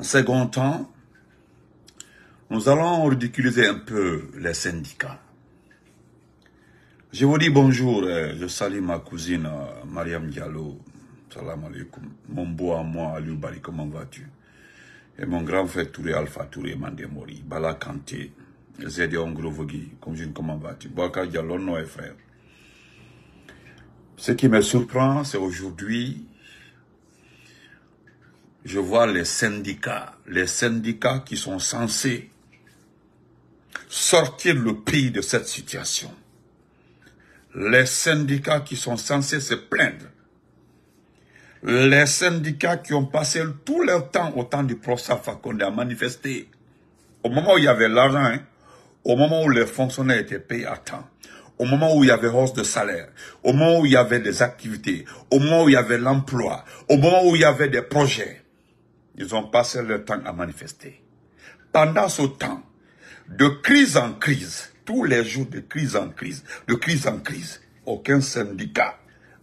En second temps, nous allons ridiculiser un peu les syndicats. Je vous dis bonjour, euh, je salue ma cousine euh, Mariam Diallo. Salam alaikum. Mon beau à moi, comment vas-tu? Et mon grand frère Touré Alpha Touré Mandemori, Bala Kanté, Zédé Ongrovogi, comment vas-tu? Boaka Diallo, non, frère. Ce qui me surprend, c'est aujourd'hui, je vois les syndicats, les syndicats qui sont censés sortir le pays de cette situation. Les syndicats qui sont censés se plaindre. Les syndicats qui ont passé tout leur temps au temps du procès Fakonde à manifester. Au moment où il y avait l'argent, hein, au moment où les fonctionnaires étaient payés à temps, au moment où il y avait hausse de salaire, au moment où il y avait des activités, au moment où il y avait l'emploi, au moment où il y avait des projets, ils ont passé leur temps à manifester. Pendant ce temps, de crise en crise, tous les jours de crise en crise, de crise en crise, aucun syndicat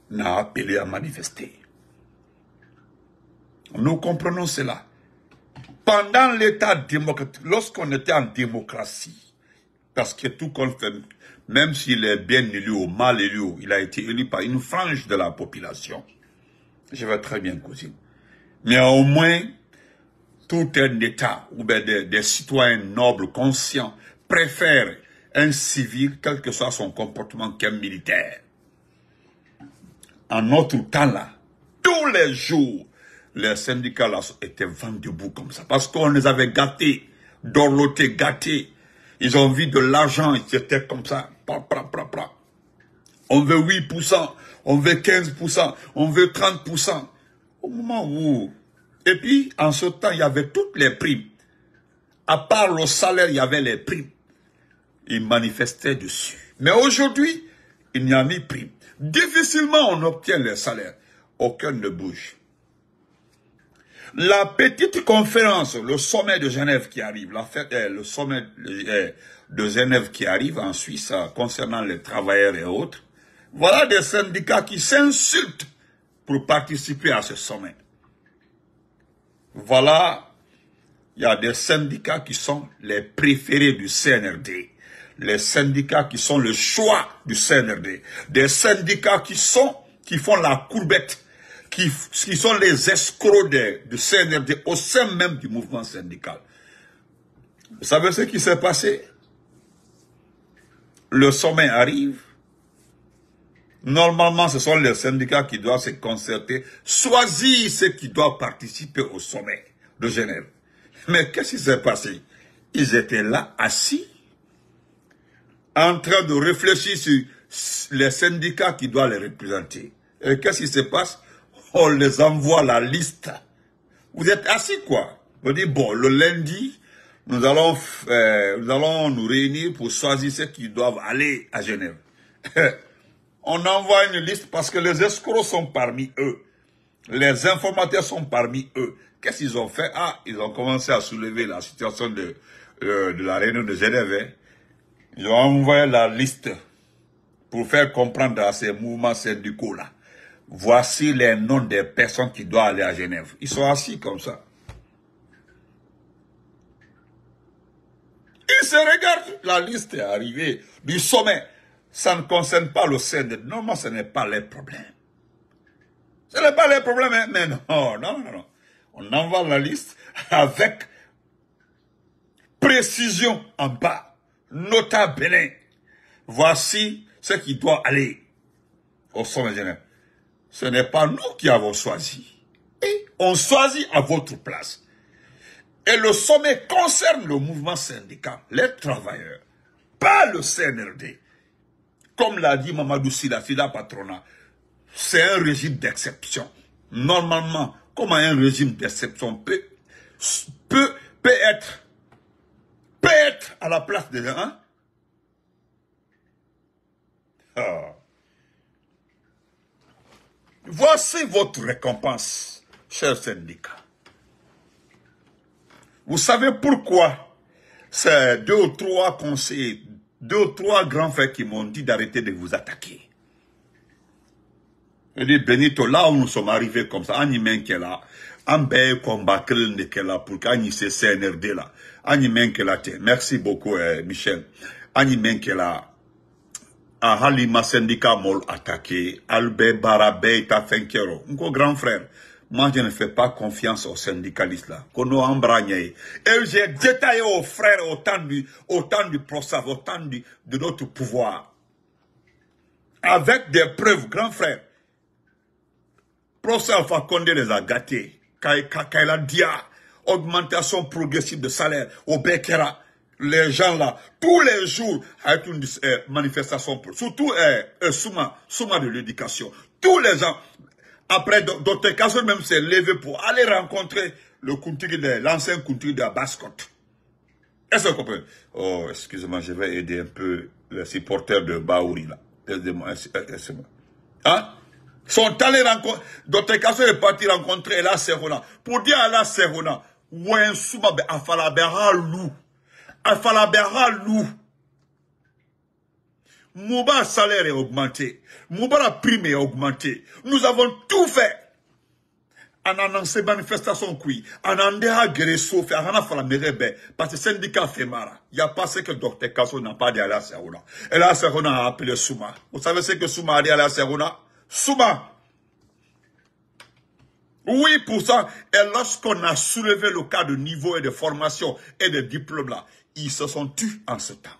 n'a appelé à manifester. Nous comprenons cela. Pendant l'état démocratique, lorsqu'on était en démocratie, parce que tout compte même s'il est bien élu ou mal élu, il a été élu par une frange de la population. Je vais très bien, cousine. Mais au moins, tout un État ou des, citoyens nobles, conscients, préfèrent un civil, quel que soit son comportement, qu'un militaire. En notre temps-là, tous les jours, les syndicats étaient vendus debout comme ça. Parce qu'on les avait gâtés, dorlotés, gâtés. Ils ont vu de l'argent, ils étaient comme ça. on veut 8%, on veut 15%, on veut 30%. Au moment où et puis, en ce temps, il y avait toutes les primes. À part le salaire, il y avait les primes. Ils manifestaient dessus. Mais aujourd'hui, il n'y a ni prime. Difficilement, on obtient les salaires. Aucun ne bouge. La petite conférence, le sommet de Genève qui arrive, eh, le sommet eh, de Genève qui arrive en Suisse euh, concernant les travailleurs et autres, voilà des syndicats qui s'insultent pour participer à ce sommet. Voilà, il y a des syndicats qui sont les préférés du CNRD. Les syndicats qui sont le choix du CNRD. Des syndicats qui sont, qui font la courbette, qui, sont les escrocs du CNRD au sein même du mouvement syndical. Vous savez ce qui s'est passé Le sommet arrive, Normalement, ce sont les syndicats qui doivent se concerter, choisir ceux qui doivent participer au sommet de Genève. Mais qu'est-ce qui s'est passé Ils étaient là, assis, en train de réfléchir sur les syndicats qui doivent les représenter. Et qu'est-ce qui se passe On les envoie la liste. Vous êtes assis, quoi. On dit, bon, le lundi, nous allons, euh, nous allons nous réunir pour choisir ceux qui doivent aller à Genève. on envoie une liste parce que les escrocs sont parmi eux. Les informateurs sont parmi eux. Qu'est-ce qu'ils ont fait Ah, ils ont commencé à soulever la situation de, euh, de la réunion de Genève. Hein. Ils ont envoyé la liste pour faire comprendre à ces mouvements syndicaux-là. Voici les noms des personnes qui doivent aller à Genève. Ils sont assis comme ça. Ils se regardent. La liste est arrivée du sommet ça ne concerne pas le CNRD. Non, moi ce n'est pas les problèmes. Ce n'est pas les problèmes, hein. mais non, oh, non, non, non. On envoie la liste avec précision en bas. Nota bene. Voici ce qui doit aller au sommet général. Ce n'est pas nous qui avons choisi. Et on choisit à votre place. Et le sommet concerne le mouvement syndical, les travailleurs, pas le CNRD. Comme l'a dit Mamadou Sida, la patronat, c'est un régime d'exception. Normalement, comment un régime d'exception peut, peut, être, être à la place de hein? Voici votre récompense, cher syndicat. Vous savez pourquoi ces deux ou trois conseillers deux ou trois grands frères qui m'ont dit d'arrêter de vous attaquer. Je dis, Benito, là où nous sommes arrivés comme ça, là, Ambe combattre là pour qu'Agni se CNRD là. qui est là, Merci beaucoup, eh, Michel. Agni là, A ah, Halima syndicat mol attaqué. Albert Barabé ta Fenkero. Mon grand frère. Moi, je ne fais pas confiance aux syndicalistes là. Qu'on a Et j'ai détaillé aux frères autant du, autant du de notre pouvoir. Avec des preuves, grand frère. Alpha Fakonde les a gâtés. Kaila Dia, augmentation progressive de salaire au Bekera. Les gens là, tous les jours, avec une euh, manifestation, surtout euh, euh, Souma, Souma de l'éducation. Tous les ans, après, Dr. Kassel même s'est levé pour aller rencontrer le de l'ancien country de la Bascotte. Est-ce que vous comprenez Oh, excusez-moi, je vais aider un peu le supporter de Baouri, là. Excusez-moi, euh, excusez-moi. Hein Sont allés rencontrer, Dr. Kasson est parti rencontrer la Serona. Pour dire à la Serona, « afalabera loup. Afalabera loup. Mon salaire est augmenté. Mon prime est augmentée. Nous avons tout fait. En annoncé manifestation qui, en andéa gresso fait, en la merebe, parce que le syndicat fait mara. Il n'y a pas ce que le docteur Kassou n'a pas dit à la Serona. Et la Serona a appelé Souma. Vous savez ce que Souma a dit à la Serona? Souma! Oui, pour ça, et lorsqu'on a soulevé le cas de niveau et de formation et de diplôme là, ils se sont tués en ce temps.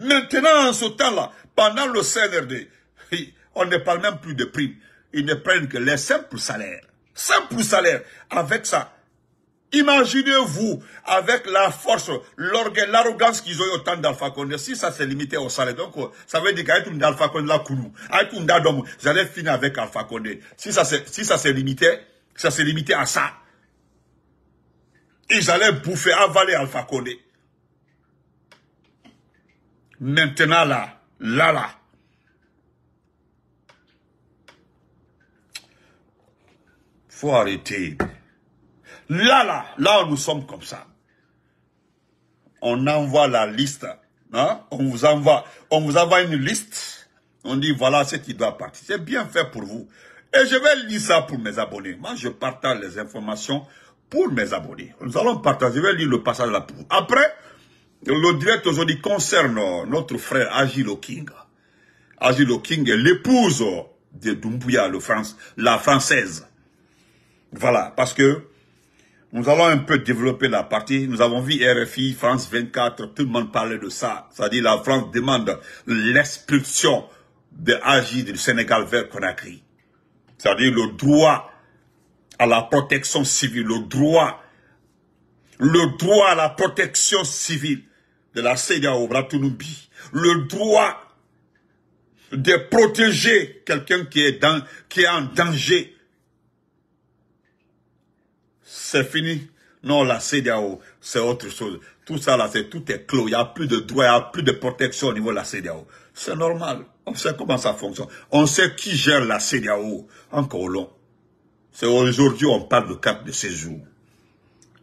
Maintenant, en ce temps-là, pendant le CNRD, on ne parle même plus de primes. Ils ne prennent que les simples salaires. Simples salaires. Avec ça, imaginez-vous, avec la force, l'orgueil, l'arrogance qu'ils ont eu au temps d'Alpha Condé, si ça s'est limité au salaire. Donc, euh, ça veut dire qu'avec d'Alpha Condé, la j'allais finir avec Alpha Condé. Si ça s'est si limité, ça s'est limité à ça. Ils allaient bouffer, avaler Alpha Condé maintenant là, là, là. Faut arrêter. Là, là, là où nous sommes comme ça. On envoie la liste. Hein? On vous envoie, on vous envoie une liste. On dit voilà ce qui doit partir. C'est bien fait pour vous. Et je vais lire ça pour mes abonnés. Moi, je partage les informations pour mes abonnés. Nous allons partager. Je vais lire le passage là pour vous. Après, le direct aujourd'hui concerne notre frère Agilo King. Agilo King est l'épouse de Dumbuya, le France, la française. Voilà, parce que nous allons un peu développer la partie. Nous avons vu RFI, France 24, tout le monde parlait de ça. C'est-à-dire la France demande l'expulsion de Agi du Sénégal vers Conakry. C'est-à-dire le droit à la protection civile, le droit, le droit à la protection civile de la CEDEAO, le droit de protéger quelqu'un qui, est dans, qui est en danger. C'est fini. Non, la CDAO c'est autre chose. Tout ça là, c'est tout est clos. Il n'y a plus de droit, il n'y a plus de protection au niveau de la CDAO C'est normal. On sait comment ça fonctionne. On sait qui gère la CEDEAO. Encore long. C'est aujourd'hui, on parle de carte de séjour.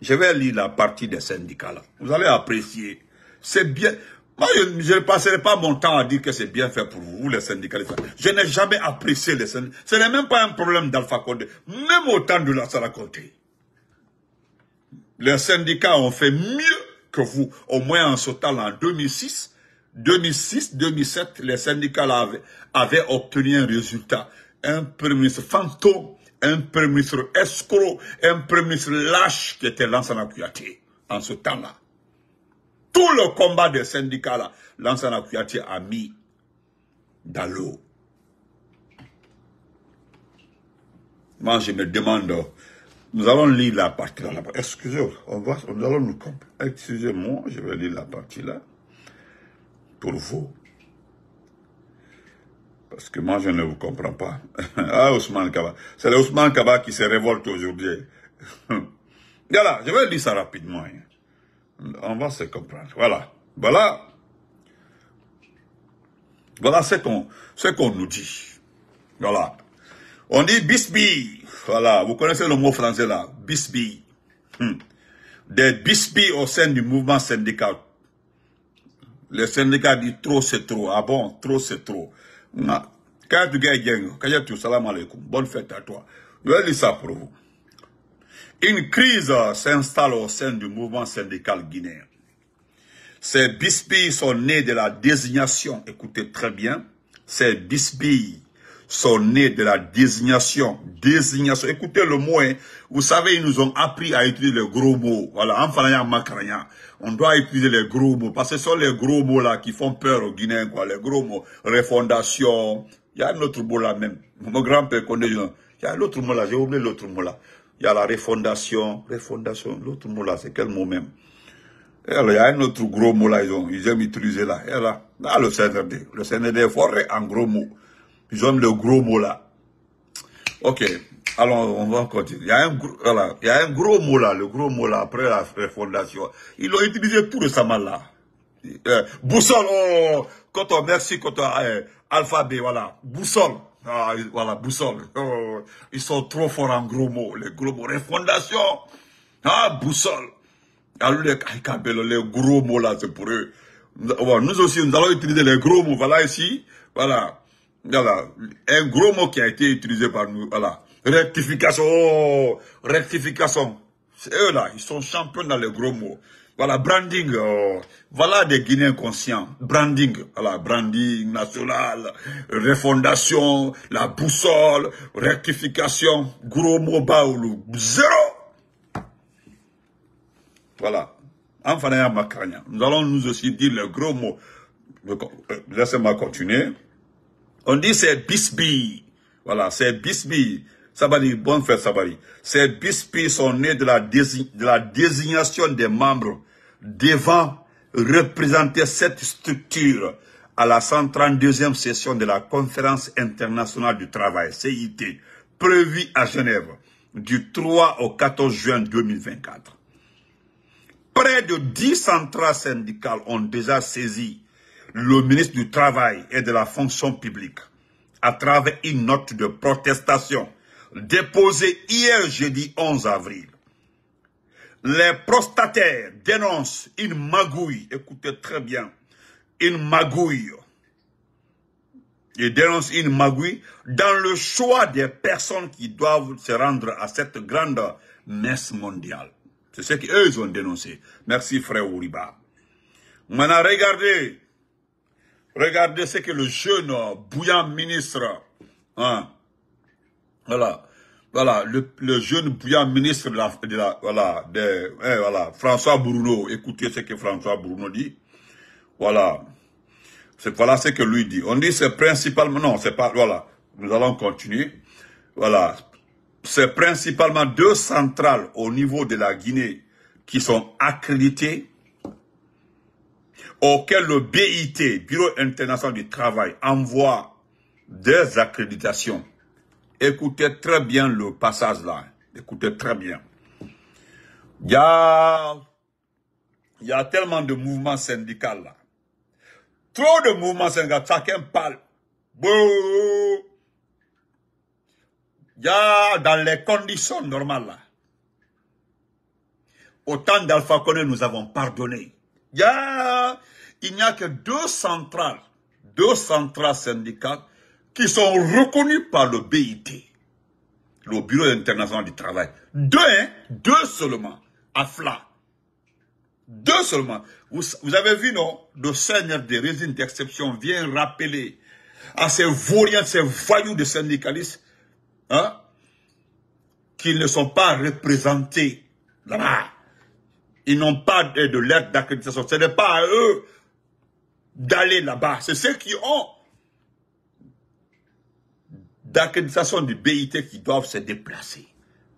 Je vais lire la partie des syndicats là. Vous allez apprécier. C'est bien. Moi, je, ne passerai pas mon temps à dire que c'est bien fait pour vous, les syndicats Je n'ai jamais apprécié les syndicats Ce n'est même pas un problème d'Alpha Condé. Même au temps de la raconter Les syndicats ont fait mieux que vous. Au moins en ce temps-là en 2006, 2006, 2007, les syndicats avaient, obtenu un résultat. Un premier ministre fantôme, un premier ministre escroc, un premier ministre lâche qui était l'ancien en ce temps-là tout le combat des syndicats là, l'ancien a mis dans l'eau. Moi, je me demande, nous allons lire la partie là. Excusez, on va, nous allons nous Excusez-moi, je vais lire la partie là pour vous. Parce que moi, je ne vous comprends pas. ah, Ousmane Kaba. C'est Ousmane Kaba qui se révolte aujourd'hui. voilà, je vais lire ça rapidement. Hein on va se comprendre. Voilà. Voilà. Voilà ce qu'on nous dit. Voilà. On dit bisbi. Voilà. Vous connaissez le mot français là. bisbi. Hmm. Des bisbi au sein du mouvement syndical. Le syndicat dit trop c'est trop. Ah bon, trop c'est trop. Ah. Quand tu gagnes, Bonne fête à toi. Je vais lire ça pour vous. Une crise s'installe au sein du mouvement syndical guinéen. Ces bisbilles sont nés de la désignation, écoutez très bien, ces bisbilles sont nés de la désignation, désignation, écoutez le mot, hein. vous savez, ils nous ont appris à utiliser les gros mots, voilà, en on doit utiliser les gros mots, parce que ce sont les gros mots là qui font peur aux Guinéens, quoi, les gros mots, refondation, il y a un autre mot là même, mon grand-père connaît, hein. il y a autre mot là, j'ai oublié l'autre mot là, il y a la refondation. Refondation, l'autre mot là, c'est quel mot même eh, alors, il y a un autre gros mot là, ils, ont, ils aiment utiliser là. Et eh, le CNRD. Le CNRD est fort en gros mots. Ils ont le gros mot là. Ok, alors on va continuer. Il y a un, y a un gros mot là, le gros mot là, après la refondation. Ils l'ont utilisé tout récemment là. Eh, boussole, oh, oh, oh, quand on merci, quand on alphabet, voilà. Boussole, ah, voilà, boussole. Oh, oh, oh. ils sont trop forts en gros mots. Les gros mots. Refondation. Ah, boussole. Alors, les, les gros mots là, c'est pour eux. Nous aussi, nous allons utiliser les gros mots. Voilà ici. Voilà. Voilà. Un gros mot qui a été utilisé par nous. Voilà. Rectification. rectification. C'est eux là. Ils sont champions dans les gros mots. Voilà, branding. Oh. voilà des Guinéens conscients. Branding. Voilà, branding national, refondation, la boussole, rectification, gros mot baoulou. Zéro. Voilà. Enfin, Nous allons nous aussi dire le gros mot. Euh, laissez-moi continuer. On dit c'est Bisbee. Voilà, c'est Bisbee. Sabali, bon frère Sabali, ces bispies sont nés de la, désignation des membres devant représenter cette structure à la 132e session de la Conférence internationale du travail, CIT, prévue à Genève du 3 au 14 juin 2024. Près de 10 centrales syndicales ont déjà saisi le ministre du Travail et de la Fonction publique à travers une note de protestation déposé hier jeudi 11 avril. Les prostataires dénoncent une magouille, écoutez très bien, une magouille. Ils dénoncent une magouille dans le choix des personnes qui doivent se rendre à cette grande messe mondiale. C'est ce qu'eux ont dénoncé. Merci frère Ouriba. Maintenant, regardez, regardez ce que le jeune bouillant ministre, hein, voilà. Voilà, le, jeune bouillant ministre de la, voilà, de, eh, voilà, François Bruno, écoutez ce que François Bruno dit. Voilà. C'est, voilà ce que lui dit. On dit c'est principalement, non, c'est pas, voilà. Nous allons continuer. Voilà. C'est principalement deux centrales au niveau de la Guinée qui sont accréditées auxquelles le BIT, Bureau international du travail, envoie des accréditations Écoutez très bien le passage là. Écoutez très bien. Il y a, y a tellement de mouvements syndicaux là. Trop de mouvements syndicaux. Chacun parle. y dans les conditions normales là. Autant d'Alpha Condé, nous avons pardonné. il n'y a que deux centrales, deux centrales syndicales qui sont reconnus par le BIT, le Bureau international du travail. Deux, hein, deux seulement, à Deux seulement. Vous, avez vu, non Le seigneur des résines d'exception, vient rappeler à ces vauriens, ces voyous de syndicalistes, hein, qu'ils ne sont pas représentés là-bas. Ils n'ont pas de, de lettre d'accréditation. Ce n'est pas à eux d'aller là-bas. C'est ceux qui ont Accréditation du BIT qui doivent se déplacer.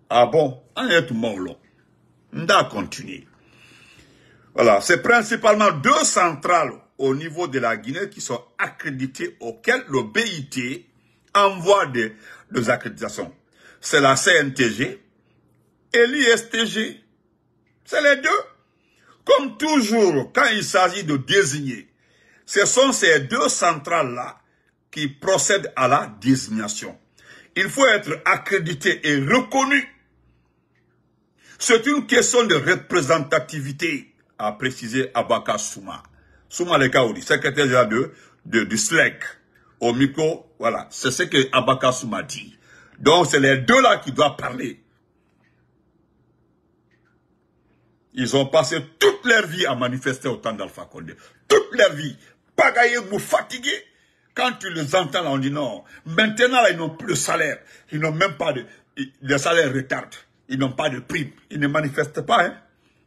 Ah bon On est lot. On doit continuer. Voilà, c'est principalement deux centrales au niveau de la Guinée qui sont accréditées auxquelles le BIT envoie des, des accréditations. C'est la CNTG et l'ISTG. C'est les deux. Comme toujours, quand il s'agit de désigner, ce sont ces deux centrales-là qui procède à la désignation. Il faut être accrédité et reconnu. C'est une question de représentativité, a précisé Abaka Souma. Souma Lekaouri, secrétaire général de, du SLEC, au micro, voilà, c'est ce que Abaka Souma dit. Donc c'est les deux là qui doivent parler. Ils ont passé toute leur vie à manifester au temps d'Alpha Condé. Toute leur vie. Pagaïe, vous fatiguer. Quand tu les entends, on dit non. Maintenant, ils n'ont plus de salaire. Ils n'ont même pas de... salaire retard. Ils n'ont pas de prime. Ils ne manifestent pas, hein.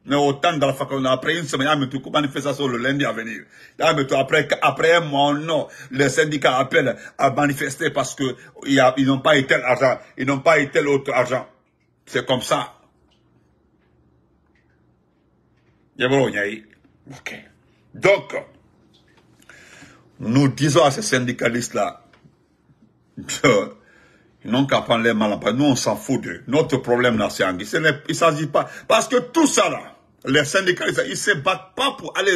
Mais autant dans la faculté, après une semaine, il y a manifestation le lundi à venir. Après, après mois non, les syndicats appellent à manifester parce qu'ils n'ont pas eu tel argent, ils n'ont pas eu tel autre argent. C'est comme ça. Ok. Donc, nous disons à ces syndicalistes-là, ils n'ont qu'à prendre les malins, Nous, on s'en fout de Notre problème là, c'est Anguille. Il ne s'agit pas. Parce que tout ça les syndicalistes, ils ne se battent pas pour aller,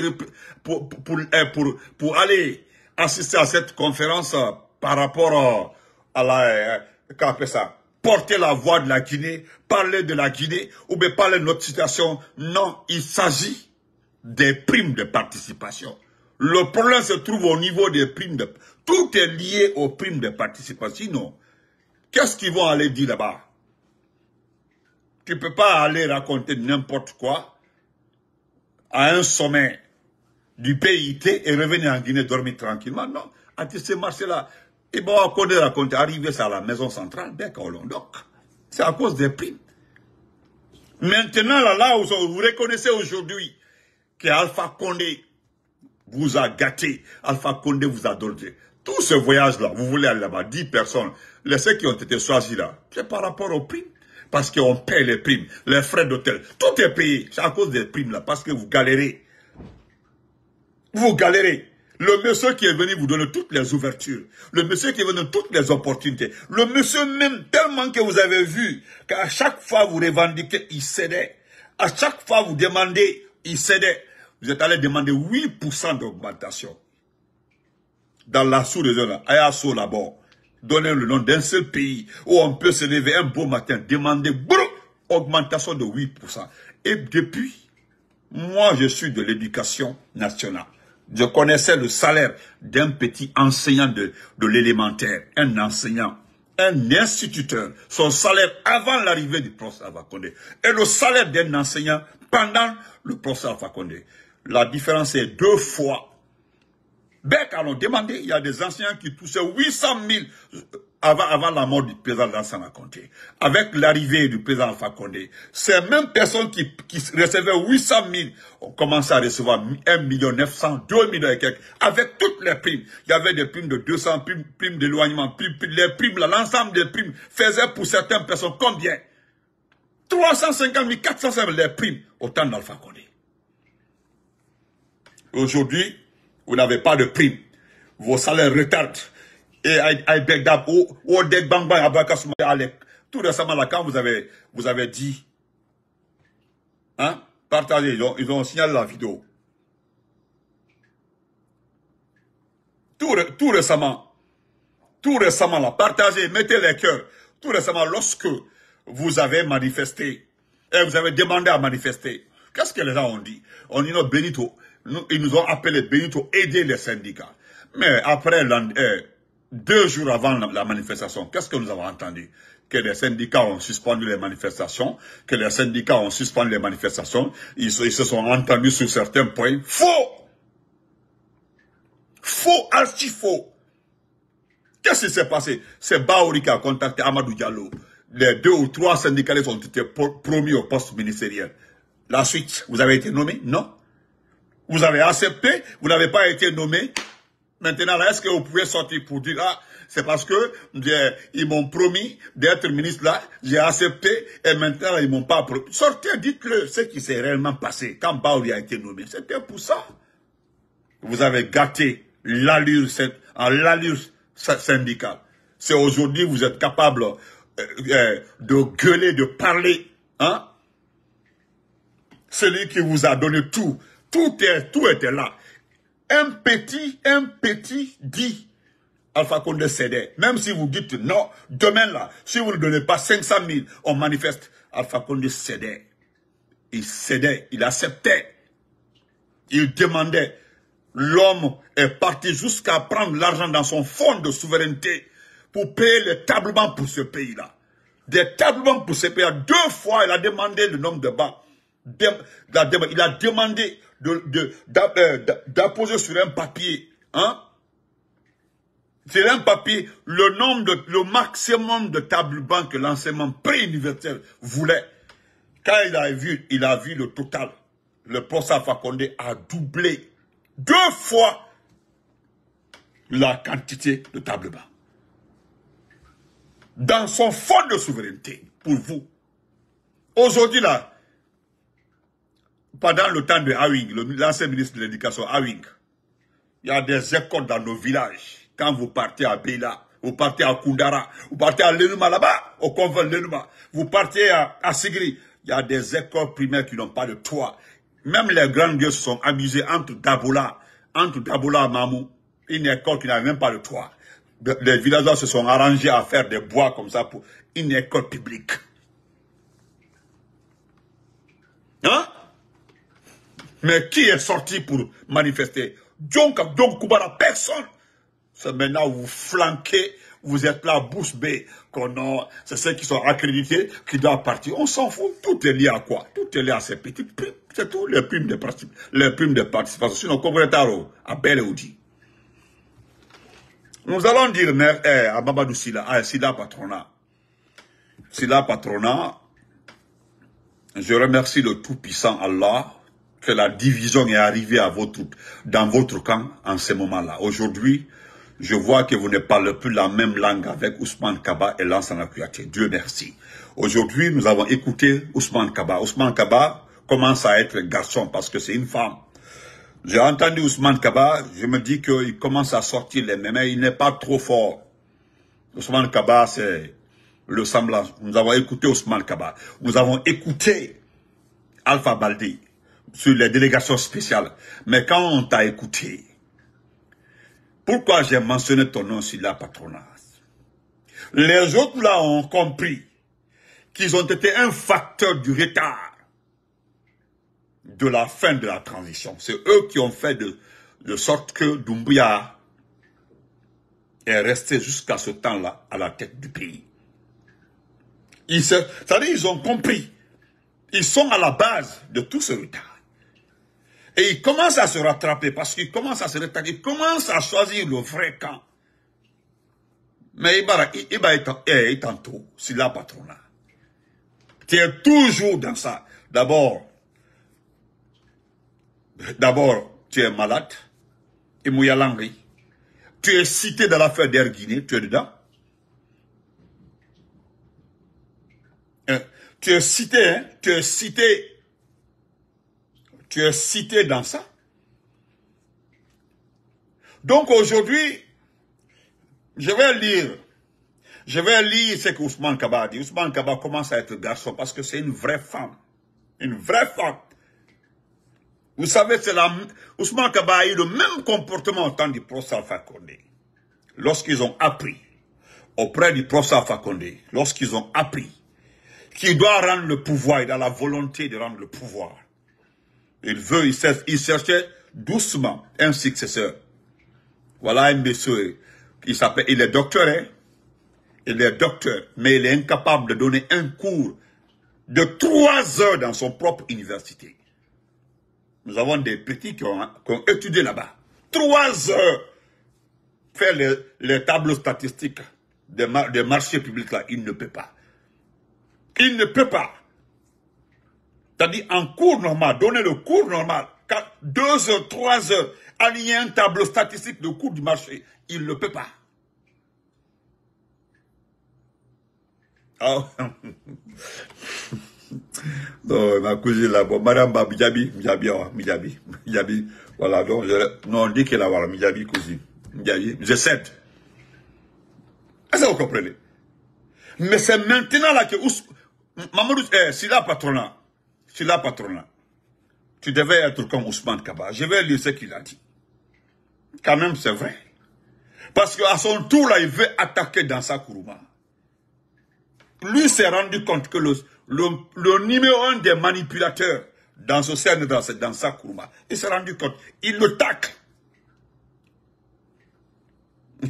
pour, eh, pour, pour, aller assister à cette conférence euh, par rapport euh, à la, euh, ça, porter la voix de la Guinée, parler de la Guinée, ou bien parler de notre situation. Non, il s'agit des primes de participation. Le problème se trouve au niveau des primes de... Tout est lié aux primes de participation. Sinon, qu'est-ce qu'ils vont aller dire là-bas Tu ne peux pas aller raconter n'importe quoi à un sommet du PIT et revenir en Guinée dormir tranquillement. Non, ces marché-là, et eh bon, ben, à raconter, arrivé ça à la maison centrale, dès ben, qu'on c'est à cause des primes. Maintenant, là, là vous reconnaissez aujourd'hui que Alpha Condé vous a gâté. Alpha Condé vous a donné. Tout ce voyage-là, vous voulez aller là-bas, 10 personnes. Les ceux qui ont été choisis là, c'est par rapport aux primes. Parce qu'on paye les primes, les frais d'hôtel. Tout est payé. C'est à cause des primes là, parce que vous galérez. Vous galérez. Le monsieur qui est venu vous donner toutes les ouvertures, le monsieur qui est venu toutes les opportunités, le monsieur même tellement que vous avez vu qu'à chaque fois vous revendiquez, il cédait. À chaque fois vous demandez, il cédait vous êtes allé demander 8% d'augmentation dans la sous-région, Ayaso, là-bas. Donnez le nom d'un seul pays où on peut se lever un beau matin, demander augmentation de 8%. Et depuis, moi je suis de l'éducation nationale. Je connaissais le salaire d'un petit enseignant de, l'élémentaire, un enseignant, un instituteur, son salaire avant l'arrivée du professeur Alpha Et le salaire d'un enseignant pendant le professeur Alpha la différence est deux fois. Bec allons demander, il y a des anciens qui touchaient 800 000 avant, avant la mort du président Lansana Conté. Avec l'arrivée du président Alpha Condé, ces mêmes personnes qui, recevaient 800 000 ont commencé à recevoir 1 million 900, 2 000 et avec toutes les primes. Il y avait des primes de 200, primes, primes d'éloignement, primes, les primes, l'ensemble des primes faisaient pour certaines personnes combien 350 000, 400 000 les primes au temps d'Alpha Aujourd'hui, vous n'avez pas de prime. Vos salaires retardent. Et Tout récemment, là, quand vous avez, vous avez dit, hein, partagez, ils ont, signalé la vidéo. Tout, récemment, tout récemment, là, partagez, mettez les cœurs. Tout récemment, lorsque vous avez manifesté, et vous avez demandé à manifester, qu'est-ce que les gens ont dit On dit non, Benito, ils nous ont appelé pour aider les syndicats. Mais après, euh, deux jours avant la, manifestation, qu'est-ce que nous avons entendu que les syndicats ont suspendu les manifestations, que les syndicats ont suspendu les manifestations, ils, se sont entendus sur certains points. Faux Faux, archi faux Qu'est-ce qui s'est passé C'est Baori qui a contacté Amadou Diallo. Les deux ou trois syndicalistes ont été promis au poste ministériel. La suite, vous avez été nommé Non vous avez accepté, vous n'avez pas été nommé. Maintenant, est-ce que vous pouvez sortir pour dire, ah, c'est parce que eh ils m'ont promis d'être ministre là, j'ai accepté, et maintenant, ils m'ont pas promis. Sortez, dites-le, ce qui s'est réellement passé quand Baoui a été nommé. C'était pour ça. Vous avez gâté l'allure, en syndicale. C'est aujourd'hui, vous êtes capable eh, eh, de gueuler, de parler, hein. Celui qui vous a donné tout, tout, tout était là. Un petit, un petit dit Alpha Condé cédait. Même si vous dites non, demain là, si vous ne donnez pas 500 000, on manifeste. Alpha Condé cédait. Il cédait, il acceptait. Il demandait. L'homme est parti jusqu'à prendre l'argent dans son fonds de souveraineté pour payer les tablements pour ce pays-là. Des tablements pour ce pays-là. Deux fois, il a demandé le nombre de bas. Il a demandé euh, d'apposer de, sur un papier, hein, sur un papier, le nombre le maximum de table banques que l'enseignement pré universel voulait. Quand il a vu, il a vu le total. Le professeur Fakonde a doublé deux fois la quantité de table banques. Dans son fonds de souveraineté, pour vous. Aujourd'hui, là, pendant le temps de Hawing, l'ancien ministre de l'Éducation Hawing, il y a des écoles dans nos villages. Quand vous partez à Béla, vous partez à Koundara, vous partez à Lenuma là-bas, au convent Lenuma, vous partez à, Sigri, il y a des écoles primaires qui n'ont pas de toit. Même les grands dieux se sont amusés entre Dabola, entre Dabola et Mamou, une école qui n'a même pas de toit. Les villageois se sont arrangés à faire des bois comme ça pour une école publique. Hein mais qui est sorti pour manifester Donc, donc Koubara, personne. C'est maintenant vous flanquez, vous êtes là, bouche bée, c'est ceux qui sont accrédités qui doivent partir. On s'en fout. Tout est lié à quoi Tout est lié à ces petites primes. C'est tout, les primes de, les primes de participation. Sinon, comme Taro, à Belle Nous allons dire, eh, à Mamadou Sila. à ah, Sila Patrona, Sila Patronat, je remercie le Tout-Puissant Allah que la division est arrivée à votre, dans votre camp en ce moment-là. Aujourd'hui, je vois que vous ne parlez plus la même langue avec Ousmane Kaba et Lansana Kouyaté. Dieu merci. Aujourd'hui, nous avons écouté Ousmane Kaba. Ousmane Kaba commence à être garçon parce que c'est une femme. J'ai entendu Ousmane Kaba, je me dis qu'il commence à sortir les mêmes, il n'est pas trop fort. Ousmane Kaba, c'est le semblant. Nous avons écouté Ousmane Kaba. Nous avons écouté Alpha Baldi sur les délégations spéciales. Mais quand on t'a écouté, pourquoi j'ai mentionné ton nom sur la patronage Les autres là ont compris qu'ils ont été un facteur du retard de la fin de la transition. C'est eux qui ont fait de, sorte que Doumbouya est resté jusqu'à ce temps-là à la tête du pays. Ils se, dire ils ont compris. Ils sont à la base de tout ce retard. Et il commence à se rattraper parce qu'il commence à se rétablir. Il commence à choisir le vrai camp. Mais il va est en, tout, c'est la patronat. Tu es toujours dans ça. D'abord, d'abord, tu es malade. Et Mouyalangri. Tu es cité dans l'affaire d'Air Guinée. Tu es dedans. Hein? tu es cité, hein? tu es cité tu es cité dans ça. Donc aujourd'hui, je vais lire, je vais lire ce que Ousmane Kaba dit. Ousmane Kaba commence à être garçon parce que c'est une vraie femme. Une vraie femme. Vous savez, c'est la, Ousmane Kaba a eu le même comportement au temps du professeur Fakonde. Lorsqu'ils ont appris, auprès du professeur Fakonde, lorsqu'ils ont appris qu'il doit rendre le pouvoir, et dans la volonté de rendre le pouvoir. Il veut, il, cherchait doucement un successeur. Voilà un monsieur. Il s'appelle, il est docteur, hein. Il est docteur, mais il est incapable de donner un cours de trois heures dans son propre université. Nous avons des petits qui ont, étudié là-bas. Trois heures. Faire les, les tableaux statistiques des, des marchés publics là, il ne peut pas. Il ne peut pas. C'est-à-dire en cours normal, donner le cours normal, 2 heures, 3 heures, aligner un tableau statistique de cours du marché, il ne peut pas. oh non, ma cousine là, bas Madame Mijabi, Mijabi, Mijabi, hein, Mijabi, voilà, donc, je, non, on dit qu'elle a, voilà, Mijabi, cousine, Mijabi, je cède. Est-ce que vous comprenez Mais c'est maintenant là que Mamadou, eh, c'est là, tu l'as patronat. Tu devais être comme Ousmane Kaba. Je vais lire ce qu'il a dit. Quand même, c'est vrai. Parce qu'à son tour, là, il veut attaquer dans sa courouma. Lui s'est rendu compte que le, numéro un des manipulateurs dans ce scène, dans, dans sa il s'est rendu compte. Il le tacle.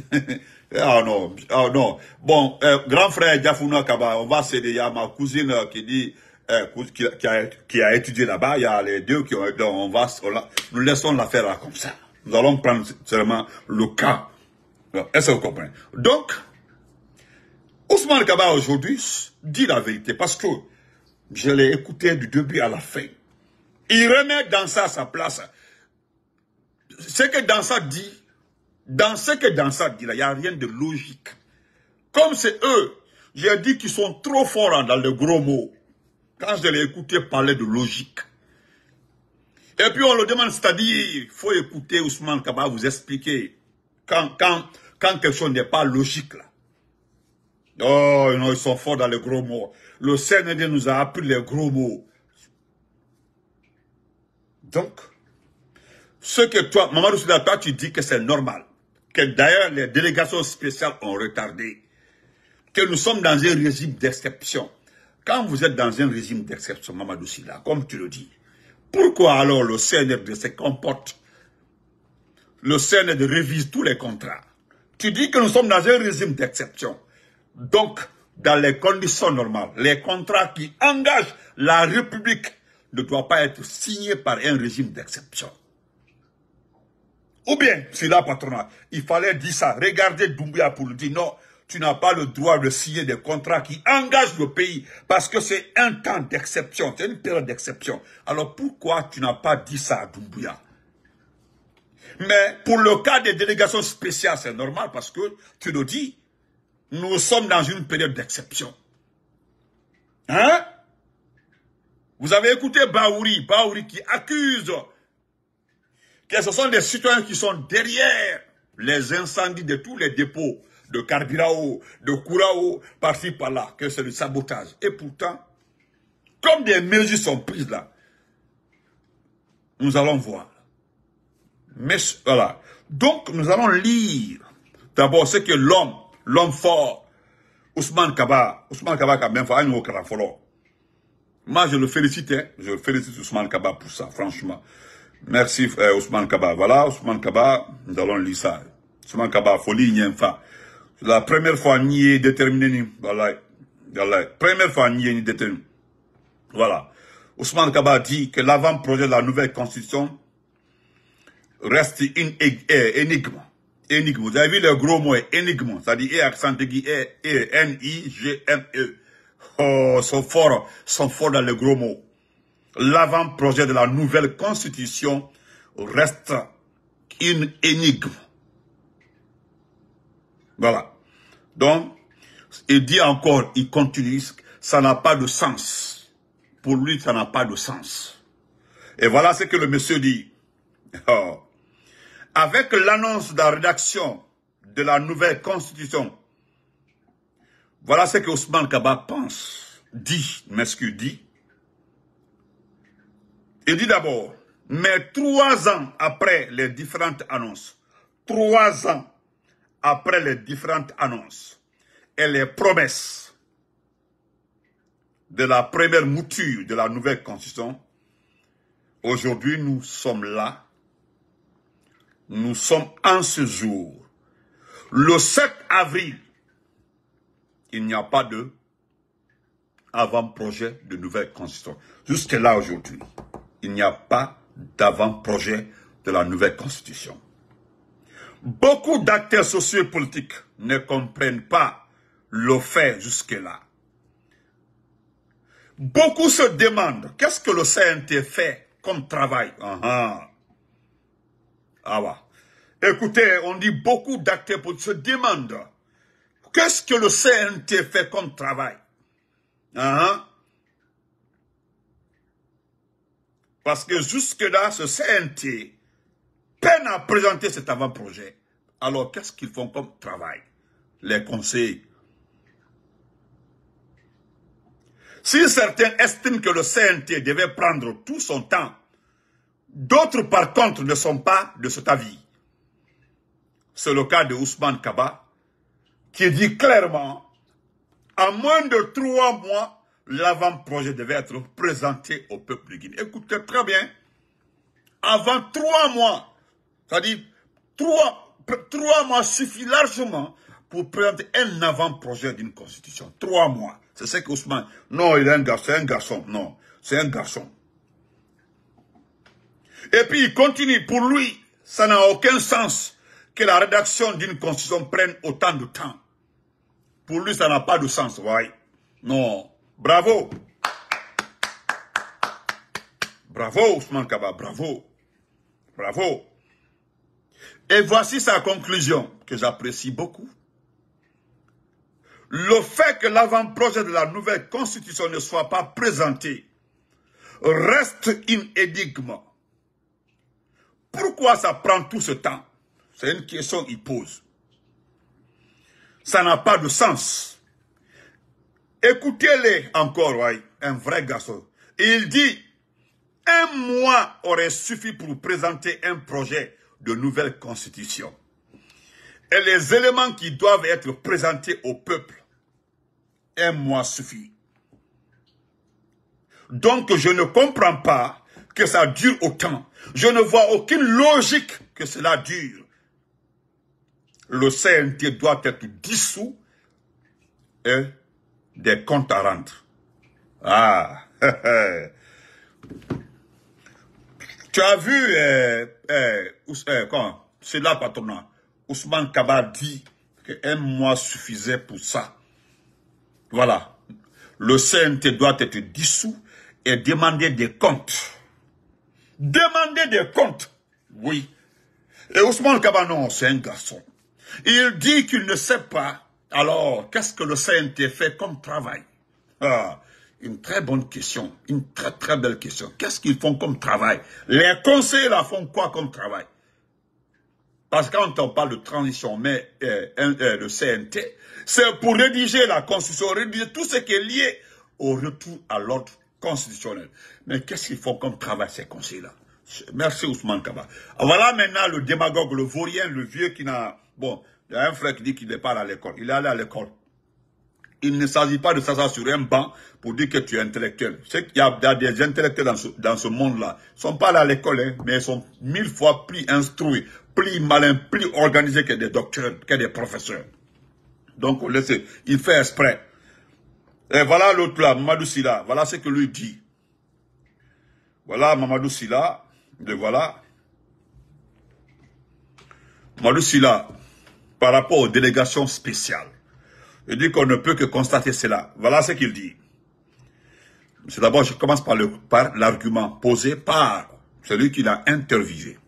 ah non, ah non. Bon, euh, grand frère Diafuna Kaba, on va céder à ma cousine qui dit qui, a, étudié là-bas, il y a les deux qui ont, on va, nous laissons l'affaire là comme ça. Nous allons prendre seulement le cas. Est-ce que vous comprenez Donc, Ousmane Kaba aujourd'hui dit la vérité parce que je l'ai écouté du début à la fin. Il remet dans ça sa place. Ce que dans ça dit, dans ce que dans ça dit il n'y a rien de logique. Comme c'est eux, j'ai dit qu'ils sont trop forts dans le gros mots. Quand je l'ai écouté parler de logique. Et puis on le demande, c'est-à-dire, il faut écouter Ousmane Kaba vous expliquer quand, quelque chose n'est pas logique Oh, non, ils sont forts dans les gros mots. Le CND nous a appris les gros mots. Donc, ce que toi, Maman Souda, toi tu dis que c'est normal, que d'ailleurs les délégations spéciales ont retardé, que nous sommes dans un régime d'exception. Quand vous êtes dans un régime d'exception, Mamadou Sila, comme tu le dis, pourquoi alors le CNRD se comporte Le CNRD révise tous les contrats. Tu dis que nous sommes dans un régime d'exception. Donc, dans les conditions normales, les contrats qui engagent la République ne doivent pas être signés par un régime d'exception. Ou bien, c'est la patronat. Il fallait dire ça. Regardez Doumbia pour lui dire non, tu n'as pas le droit de signer des contrats qui engagent le pays parce que c'est un temps d'exception, c'est une période d'exception. Alors pourquoi tu n'as pas dit ça à Doumbouya Mais pour le cas des délégations spéciales, c'est normal parce que tu nous dis, nous sommes dans une période d'exception. Hein Vous avez écouté Baouri, Baouri qui accuse que ce sont des citoyens qui sont derrière les incendies de tous les dépôts de carburant de Kurao, parti par-ci, par-là, que c'est du sabotage. Et pourtant, comme des mesures sont prises là, nous allons voir. Mais voilà. Donc, nous allons lire d'abord ce que l'homme, l'homme fort, Ousmane Kaba, Ousmane Kaba a bien fait un Moi, je le félicite, je hein. je félicite Ousmane Kaba pour ça, franchement. Merci Ousmane Kaba. Voilà, Ousmane Kaba, nous allons lire ça. Ousmane Kaba, folie, n'y pas la première fois nié déterminé ni la première fois nié ni déterminé voilà Ousmane Kaba dit que l'avant-projet de la nouvelle constitution reste une énigme énigme vous avez vu le gros mot énigme ça dit et accent e, e n i g m e oh sont forts sont forts dans le gros mot l'avant-projet de la nouvelle constitution reste une énigme voilà. Donc, il dit encore, il continue, ça n'a pas de sens. Pour lui, ça n'a pas de sens. Et voilà ce que le monsieur dit. Oh. Avec l'annonce de la rédaction de la nouvelle constitution, voilà ce que Ousmane Kaba pense, dit, qu'il dit. Il dit d'abord, mais trois ans après les différentes annonces, trois ans après les différentes annonces et les promesses de la première mouture de la nouvelle constitution, aujourd'hui nous sommes là, nous sommes en ce jour, le 7 avril, il n'y a pas de avant-projet de nouvelle constitution. Jusque là aujourd'hui, il n'y a pas d'avant-projet de la nouvelle constitution. Beaucoup d'acteurs sociaux et politiques ne comprennent pas le fait jusque-là. Beaucoup se demandent qu'est-ce que le CNT fait comme travail. Ah, ah. ah Écoutez, on dit beaucoup d'acteurs pour se demandent qu'est-ce que le CNT fait comme travail. Ah, Parce que jusque-là, ce CNT, peine à présenter cet avant-projet. Alors, qu'est-ce qu'ils font comme travail Les conseils. Si certains estiment que le CNT devait prendre tout son temps, d'autres par contre ne sont pas de cet avis. C'est le cas de Ousmane Kaba, qui dit clairement, en moins de trois mois, l'avant-projet devait être présenté au peuple Guinée. Écoutez très bien, avant trois mois, c'est-à-dire, trois, mois suffit largement pour présenter un avant-projet d'une constitution. Trois mois. C'est ce qu'Ousmane... Non, il est un garçon. C'est un garçon. Non, c'est un garçon. Et puis, il continue. Pour lui, ça n'a aucun sens que la rédaction d'une constitution prenne autant de temps. Pour lui, ça n'a pas de sens. Ouais. Non. Bravo. Bravo, Ousmane Kaba. Bravo. Bravo. Et voici sa conclusion, que j'apprécie beaucoup. Le fait que l'avant-projet de la nouvelle constitution ne soit pas présenté reste une énigme. Pourquoi ça prend tout ce temps C'est une question qu'il pose. Ça n'a pas de sens. Écoutez-les encore, un vrai garçon. Il dit, un mois aurait suffi pour présenter un projet de nouvelles constitutions et les éléments qui doivent être présentés au peuple. Un mois suffit. Donc je ne comprends pas que ça dure autant. Je ne vois aucune logique que cela dure. Le CNT doit être dissous et des comptes à rendre. Ah Tu as vu, euh, euh, euh, c'est là, patronat, Ousmane Kaba dit qu'un mois suffisait pour ça. Voilà. Le CNT doit être dissous et demander des comptes. Demander des comptes, oui. Et Ousmane Kaba, non, c'est un garçon. Il dit qu'il ne sait pas. Alors, qu'est-ce que le CNT fait comme travail ah une très bonne question, une très très belle question. Qu'est-ce qu'ils font comme travail Les conseils là font quoi comme travail Parce que quand on parle de transition, mais le euh, euh, CNT, c'est pour rédiger la constitution, rédiger tout ce qui est lié au retour à l'ordre constitutionnel. Mais qu'est-ce qu'ils font comme travail ces conseils là Merci Ousmane Kaba. Ah, voilà maintenant le démagogue, le vaurien, le vieux qui n'a... Bon, il y a un frère qui dit qu'il n'est pas à l'école. Il est allé à l'école il ne s'agit pas de s'asseoir sur un banc pour dire que tu es intellectuel. Il y, a, des intellectuels dans ce, monde-là. Ils sont pas là à l'école, hein, mais ils sont mille fois plus instruits, plus malins, plus organisés que des docteurs, que des professeurs. Donc, il fait exprès. Et voilà l'autre là, Mamadou Sila. Voilà ce que lui dit. Voilà Mamadou Sila Le voilà. Mamadou Sila par rapport aux délégations spéciales. Il dit qu'on ne peut que constater cela. Voilà ce qu'il dit. C'est d'abord, je commence par l'argument posé par celui qui l'a interviewé.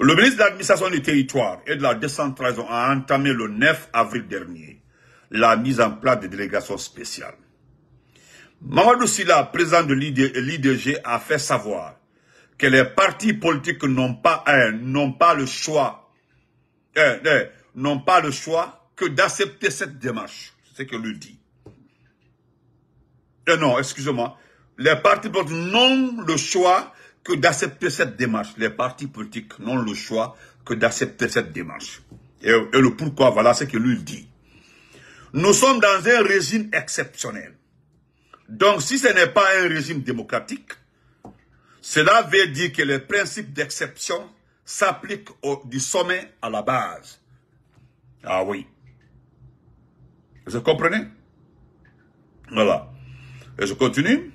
Le ministre de l'administration du territoire et de la décentralisation a entamé le 9 avril dernier la mise en place des délégations spéciales. Mamadou Silla, président de l'IDG, a fait savoir que les partis politiques n'ont pas, le eh, choix, n'ont pas le choix eh, eh, que d'accepter cette démarche. C'est ce que lui dit. Eh non, excusez-moi. Les partis politiques n'ont le choix que d'accepter cette démarche. Les partis politiques n'ont le choix que d'accepter cette démarche. Et, le pourquoi, voilà ce que lui dit. Nous sommes dans un régime exceptionnel. Donc, si ce n'est pas un régime démocratique, cela veut dire que les principes d'exception s'appliquent du sommet à la base. Ah oui. Vous comprenez Voilà. Et je continue.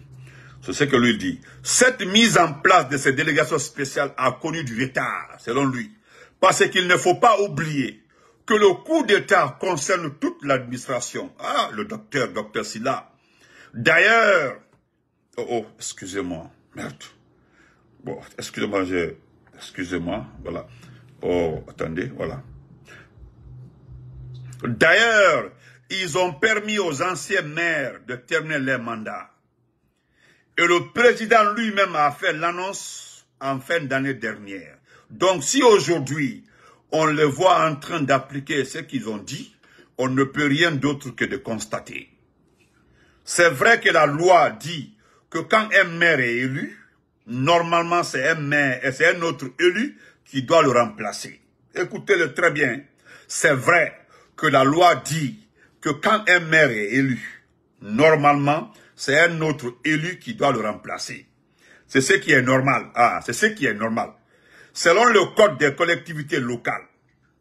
C'est ce que lui dit. Cette mise en place de ces délégations spéciales a connu du retard, selon lui, parce qu'il ne faut pas oublier que le coup d'État concerne toute l'administration. Ah, le docteur, docteur Silla. D'ailleurs, oh, oh excusez-moi, merde. Bon, excusez-moi, je, excusez-moi, voilà. Oh, attendez, voilà. D'ailleurs, ils ont permis aux anciens maires de terminer leur mandat. Et le président lui-même a fait l'annonce en fin d'année dernière. Donc si aujourd'hui, on les voit en train d'appliquer ce qu'ils ont dit, on ne peut rien d'autre que de constater. C'est vrai que la loi dit que quand un maire est élu, normalement c'est un maire et c'est un autre élu qui doit le remplacer. Écoutez-le très bien. C'est vrai que la loi dit que quand un maire est élu, normalement, c'est un autre élu qui doit le remplacer. C'est ce qui est normal. Ah, c'est ce qui est normal. Selon le code des collectivités locales,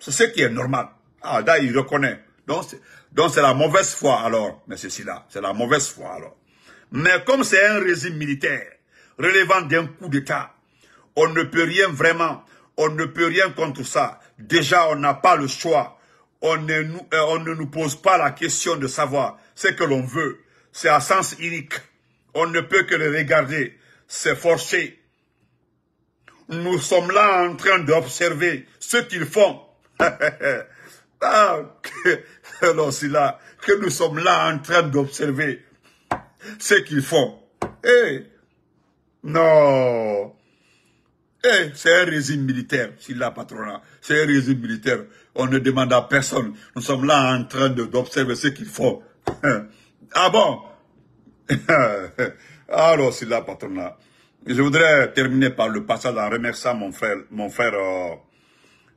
c'est ce qui est normal. Ah, là, il reconnaît. Donc, donc c'est la mauvaise foi alors, mais ceci là, c'est la mauvaise foi alors. Mais comme c'est un régime militaire, relevant d'un coup d'État, on ne peut rien vraiment, on ne peut rien contre ça. Déjà, on n'a pas le choix. Euh, on ne, nous, pose pas la question de savoir ce que l'on veut. C'est à sens unique. On ne peut que le regarder. C'est forcé. Nous sommes là en train d'observer ce qu'ils font. ah, que, que nous sommes là en train d'observer ce qu'ils font. Eh, non. Eh, c'est un régime militaire, c'est la patronat. C'est un régime militaire. On ne demande à personne. Nous sommes là en train d'observer ce qu'il faut. ah bon Alors, c'est là, patronat. Je voudrais terminer par le passage en remerciant mon frère, mon frère, euh,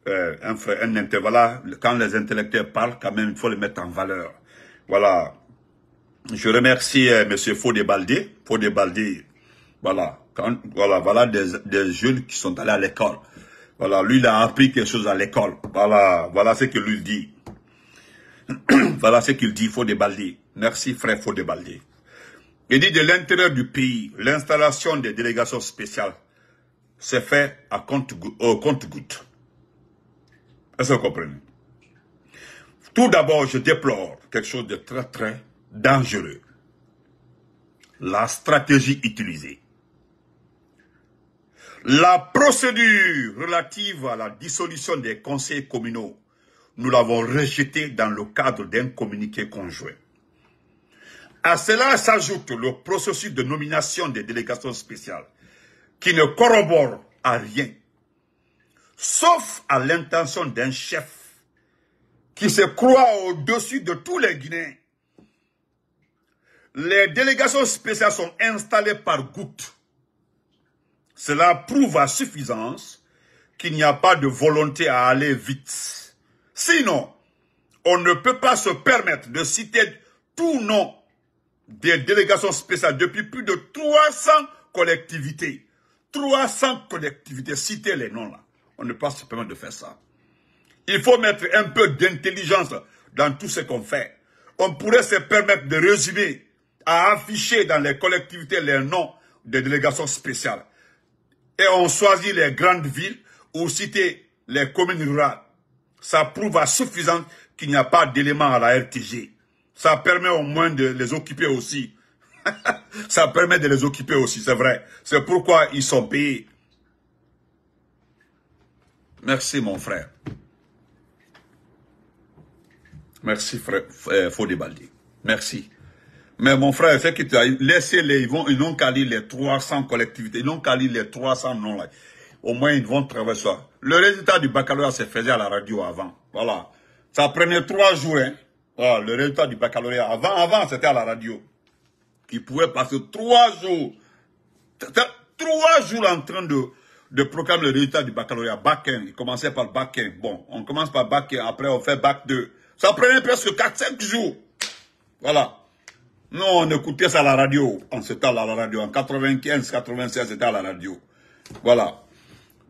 euh, un frère, un intervalle. Quand les intellectuels parlent, quand même, il faut les mettre en valeur. Voilà. Je remercie Monsieur Faudébaldi, voilà. voilà, voilà des, des jeunes qui sont allés à l'école. Voilà, lui, il a appris quelque chose à l'école. Voilà, voilà ce que lui dit. voilà ce qu'il dit, déballer. Merci, frère Faudebaldi. Il dit de l'intérieur du pays, l'installation des délégations spéciales s'est fait à compte-goutte. Est-ce que vous comprenez Tout d'abord, je déplore quelque chose de très, très dangereux. La stratégie utilisée. La procédure relative à la dissolution des conseils communaux, nous l'avons rejetée dans le cadre d'un communiqué conjoint. À cela s'ajoute le processus de nomination des délégations spéciales, qui ne corrobore à rien, sauf à l'intention d'un chef qui se croit au-dessus de tous les Guinéens. Les délégations spéciales sont installées par gouttes cela prouve à suffisance qu'il n'y a pas de volonté à aller vite. Sinon, on ne peut pas se permettre de citer tout nom des délégations spéciales depuis plus de 300 collectivités. 300 collectivités, citer les noms là. On ne peut pas se permettre de faire ça. Il faut mettre un peu d'intelligence dans tout ce qu'on fait. On pourrait se permettre de résumer à afficher dans les collectivités les noms des délégations spéciales et on choisit les grandes villes ou citer les communes rurales. Ça prouve à suffisance qu'il n'y a pas d'éléments à la RTG. Ça permet au moins de les occuper aussi. ça permet de les occuper aussi, c'est vrai. C'est pourquoi ils sont payés. Merci mon frère. Merci frère euh, Baldi. Merci. Mais mon frère, c'est qui tu as laissé-les, ils, vont, ils ont les 300 collectivités, ils ont lire les 300 noms là. Au moins, ils vont travailler ça. Le résultat du baccalauréat se faisait à la radio avant. Voilà. Ça prenait trois jours, hein. ah, le résultat du baccalauréat. Avant, avant, c'était à la radio. Ils pouvaient passer trois jours. Trois jours en train de, de proclamer le résultat du baccalauréat. Bac 1, ils commençaient par bac 1. Bon, on commence par bac 1, après on fait bac 2. Ça prenait presque 4-5 jours. Voilà. Nous, on écoutait ça à la radio. On ce à la radio. En 95, 96, c'était à la radio. Voilà.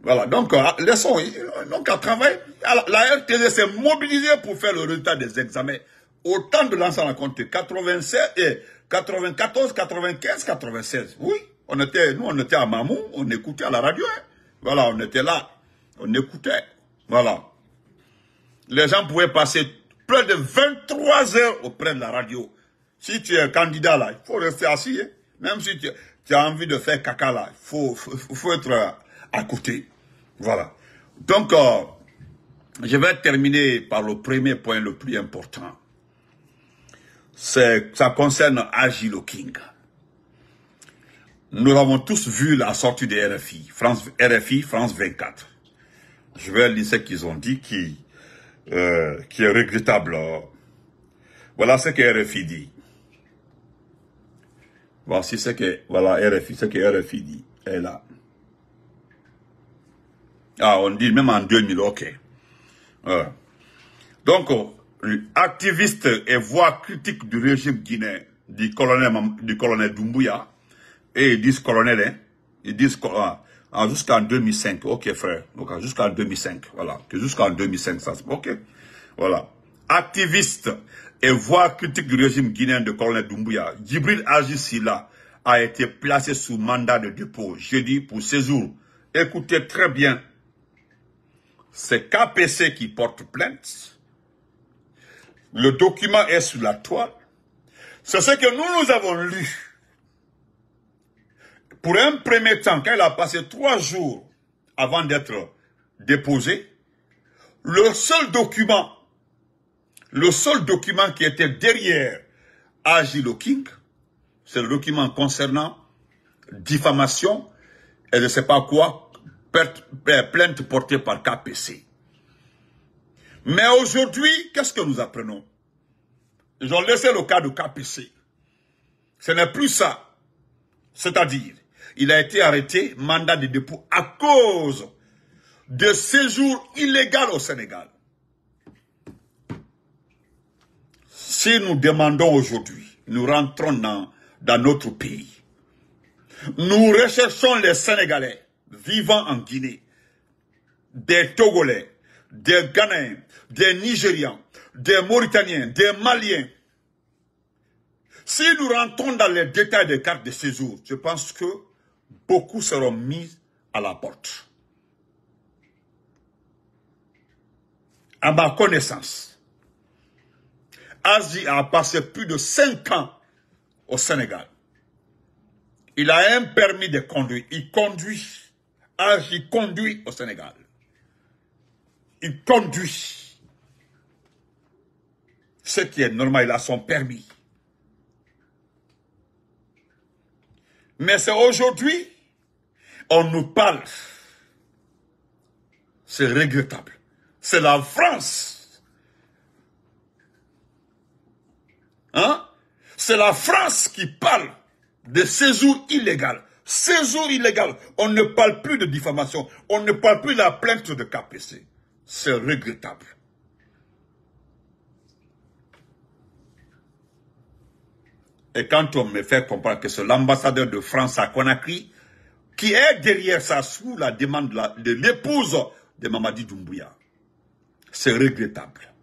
Voilà. Donc, euh, laissons. Euh, donc, à travailler. La RTD s'est mobilisée pour faire le résultat des examens. Autant de l'ensemble à compter. 96 et 94, 95, 96. Oui. On était, nous, on était à Mamou. On écoutait à la radio. Hein. Voilà. On était là. On écoutait. Voilà. Les gens pouvaient passer plus de 23 heures auprès de la radio si tu es candidat là, il faut rester assis. Hein. Même si tu, as envie de faire caca là, il faut, être à côté. Voilà. Donc, euh, je vais terminer par le premier point le plus important. Ça concerne Agilo King. Nous avons tous vu la sortie des RFI, France, RFI France 24. Je vais lire ce qu'ils ont dit qui, euh, qui est regrettable. Voilà ce que RFI dit. Voici ce que, voilà, RFI, ce que RFI dit, Elle Ah, on dit même en 2000, ok. Donc, activiste et voix critique du régime guinéen, du colonel, du colonel Doumbouya, et ils disent colonel, hein, ils disent ah, ah, jusqu'en 2005, ok frère, donc ah, jusqu'en 2005, voilà, que jusqu'en 2005, ok, voilà. Activiste et voix critique du régime guinéen de Colonel Doumbouya, Djibril Ajissila a été placé sous mandat de dépôt jeudi pour ces jours. Écoutez très bien, c'est KPC qui porte plainte. Le document est sur la toile. C'est ce que nous, nous avons lu. Pour un premier temps, il a passé trois jours avant d'être déposé, le seul document le seul document qui était derrière agiloking, King, c'est le document concernant diffamation et je ne sais pas quoi, euh, plainte portée par KPC. Mais aujourd'hui, qu'est-ce que nous apprenons Ils ont laissé le cas de KPC. Ce n'est plus ça. C'est-à-dire, il a été arrêté, mandat de dépôt, à cause de séjour illégal au Sénégal. Si nous demandons aujourd'hui, nous rentrons dans, notre pays. Nous recherchons les Sénégalais vivant en Guinée, des Togolais, des Ghanéens, des Nigérians, des Mauritaniens, des Maliens. Si nous rentrons dans les détails des cartes de séjour, je pense que beaucoup seront mis à la porte. À ma connaissance, Aji a passé plus de 5 ans au Sénégal. Il a un permis de conduire. Il conduit. Aji conduit au Sénégal. Il conduit. Ce qui est normal, il a son permis. Mais c'est aujourd'hui, on nous parle. C'est regrettable. C'est la France Hein? C'est la France qui parle de séjour illégal. Séjour illégal. On ne parle plus de diffamation. On ne parle plus de la plainte de KPC. C'est regrettable. Et quand on me fait comprendre que c'est l'ambassadeur de France à Conakry qui est derrière ça sous la demande de l'épouse de Mamadi Doumbouya, c'est regrettable.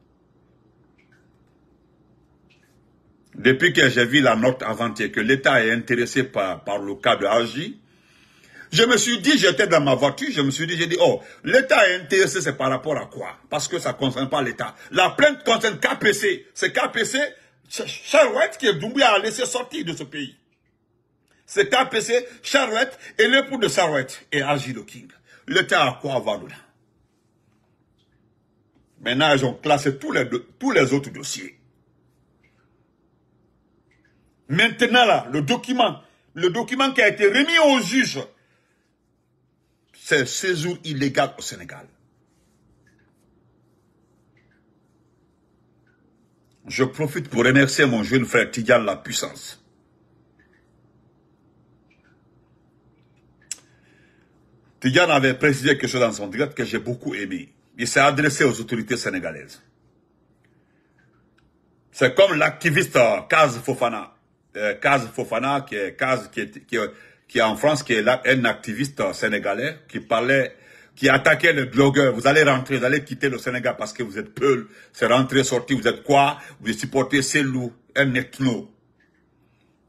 Depuis que j'ai vu la note avant-hier que l'État est intéressé par, par le cas de Haji, je me suis dit, j'étais dans ma voiture, je me suis dit, j'ai dit, oh, l'État est intéressé, c'est par rapport à quoi Parce que ça ne concerne pas l'État. La plainte concerne KPC. C'est KPC, Charouette, qui est Doumbouya a laissé sortir de ce pays. C'est KPC, Charouette, et l'époux de Charouette, et Haji de King. L'État a quoi avoir là Maintenant, ils ont classé tous les, tous les autres dossiers. Maintenant, là, le document, le document qui a été remis au juge, c'est séjour illégal au Sénégal. Je profite pour remercier mon jeune frère Tidjane La Puissance. Tidjane avait précisé quelque chose dans son direct que j'ai beaucoup aimé. Il s'est adressé aux autorités sénégalaises. C'est comme l'activiste euh, Kaz Fofana. Euh, Kaz Fofana, qui est, Kaz, qui, qui, est, en France, qui est un activiste sénégalais, qui parlait, qui attaquait le blogueurs. Vous allez rentrer, vous allez quitter le Sénégal parce que vous êtes peul. C'est rentré sorti vous êtes quoi Vous supportez ces loups, un ethno.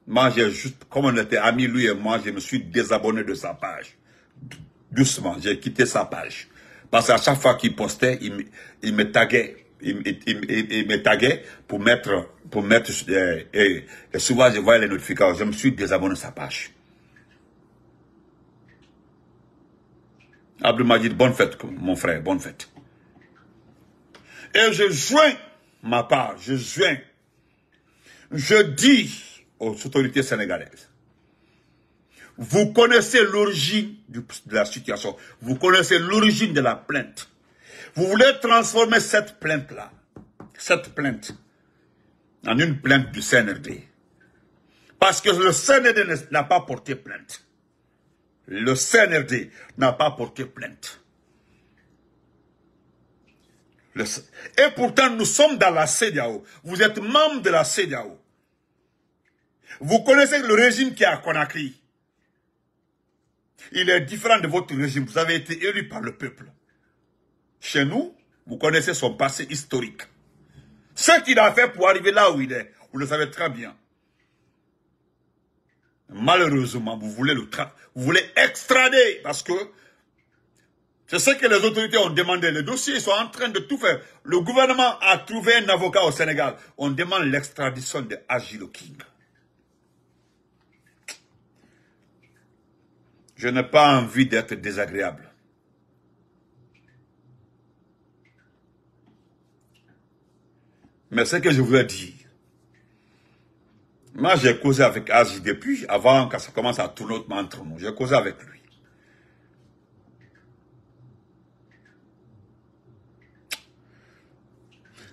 Moi, j'ai juste, comme on était amis, lui et moi, je me suis désabonné de sa page. Doucement, j'ai quitté sa page. Parce qu'à chaque fois qu'il postait, il me, il me taguait il, me taguait pour mettre, pour mettre, euh, et, souvent je voyais les notifications, je me suis désabonné de sa page. Abdul Majid, bonne fête, mon frère, bonne fête. Et je joins ma part, je joins. Je dis aux autorités sénégalaises, vous connaissez l'origine de la situation, vous connaissez l'origine de la plainte. Vous voulez transformer cette plainte-là, cette plainte, en une plainte du CNRD. Parce que le CNRD n'a pas porté plainte. Le CNRD n'a pas porté plainte. Et pourtant, nous sommes dans la CDAO. Vous êtes membre de la CDAO. Vous connaissez le régime qui est à Conakry. Il est différent de votre régime. Vous avez été élu par le peuple chez nous, vous connaissez son passé historique. Ce qu'il a fait pour arriver là où il est, vous le savez très bien. Malheureusement, vous voulez le tra vous voulez extrader parce que c'est ce que les autorités ont demandé. Les dossiers sont en train de tout faire. Le gouvernement a trouvé un avocat au Sénégal. On demande l'extradition de Agilo King. Je n'ai pas envie d'être désagréable. Mais ce que je voulais dire, moi j'ai causé avec Azi depuis, avant que ça commence à tourner entre nous, j'ai causé avec lui.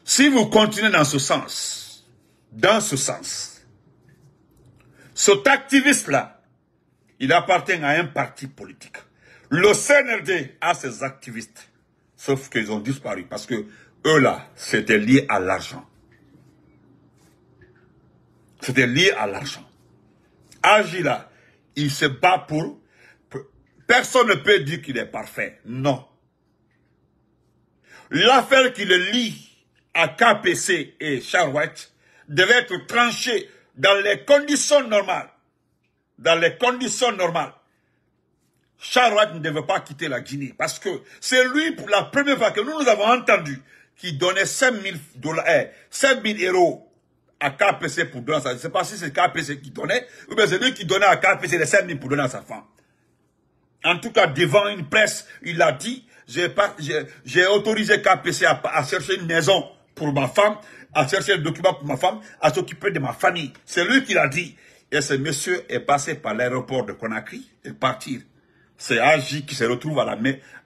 Si vous continuez dans ce sens, dans ce sens, cet activiste-là, il appartient à un parti politique. Le CNRD a ses activistes, sauf qu'ils ont disparu parce que eux-là, c'était lié à l'argent. C'était lié à l'argent. Agila, il se bat pour... Personne ne peut dire qu'il est parfait. Non. L'affaire qui le lie à KPC et Charouette devait être tranchée dans les conditions normales. Dans les conditions normales. Charlotte ne devait pas quitter la Guinée parce que c'est lui pour la première fois que nous, nous avons entendu qui donnait 5000 dollars, 5000 eh, euros à KPC pour donner à sa Je ne sais pas si c'est KPC qui donnait, ou bien c'est lui qui donnait à KPC les 5 000 pour donner à sa femme. En tout cas, devant une presse, il a dit, j'ai autorisé KPC à, chercher une maison pour ma femme, à chercher un document pour ma femme, à s'occuper de ma famille. C'est lui qui l'a dit. Et ce monsieur est passé par l'aéroport de Conakry et partir. C'est Aji qui se retrouve à la,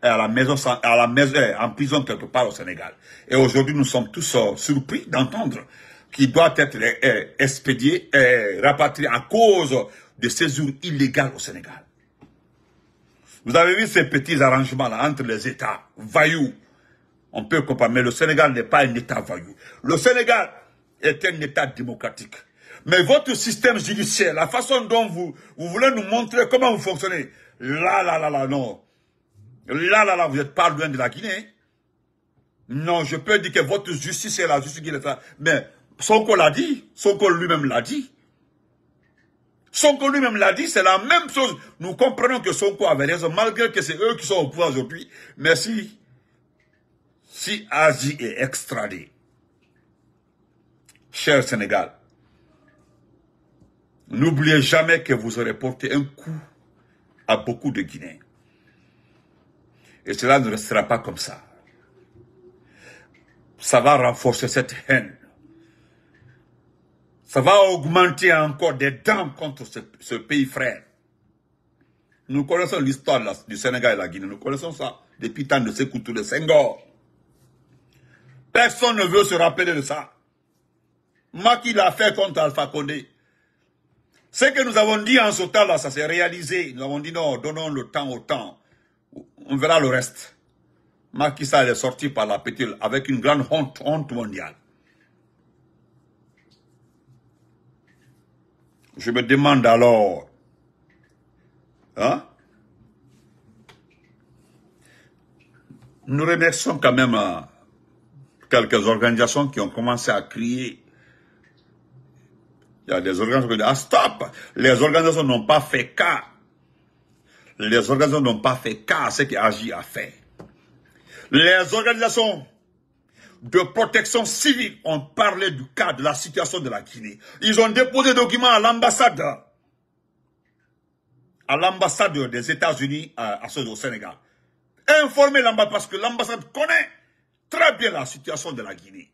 à la maison, à la maison, en prison quelque part au Sénégal. Et aujourd'hui, nous sommes tous euh, surpris d'entendre qui doit être euh, euh, expédié, euh, rapatrié à cause de ces séjour illégales au Sénégal. Vous avez vu ces petits arrangements-là entre les États vaillous. On peut comprendre, mais le Sénégal n'est pas un État vaillou. Le Sénégal est un État démocratique. Mais votre système judiciaire, la façon dont vous, vous voulez nous montrer comment vous fonctionnez, là, là, là, là, non. Là, là, là, vous n'êtes pas loin de la Guinée. Non, je peux dire que votre justice est la justice guinéenne. Mais Sonko l'a dit, Sonko lui-même l'a dit. Sonko lui-même l'a dit, c'est la même chose. Nous comprenons que Sonko avait raison, malgré que c'est eux qui sont au pouvoir aujourd'hui. Mais si, si Asie est extradé, cher Sénégal, n'oubliez jamais que vous aurez porté un coup à beaucoup de Guinéens. Et cela ne restera pas comme ça. Ça va renforcer cette haine ça va augmenter encore des dents contre ce, pays frère. Nous connaissons l'histoire du Sénégal et la Guinée. Nous connaissons ça depuis tant de les de Senghor. Personne ne veut se rappeler de ça. Maki l'a fait contre Alpha Condé. Ce que nous avons dit en ce temps-là, ça s'est réalisé. Nous avons dit non, donnons le temps au temps. On verra le reste. Maki est sorti par la pétule avec une grande honte, honte mondiale. Je me demande alors, hein? Nous remercions quand même euh, quelques organisations qui ont commencé à crier. Il y a des organisations qui dit « ah, stop! Les organisations n'ont pas fait cas. Les organisations n'ont pas fait cas à ce agit à faire. Les organisations de protection civile. On parlait du cas de la situation de la Guinée. Ils ont déposé des documents à l'ambassade, à l'ambassade des États-Unis à, au Sénégal. Informez l'ambassade parce que l'ambassade connaît très bien la situation de la Guinée.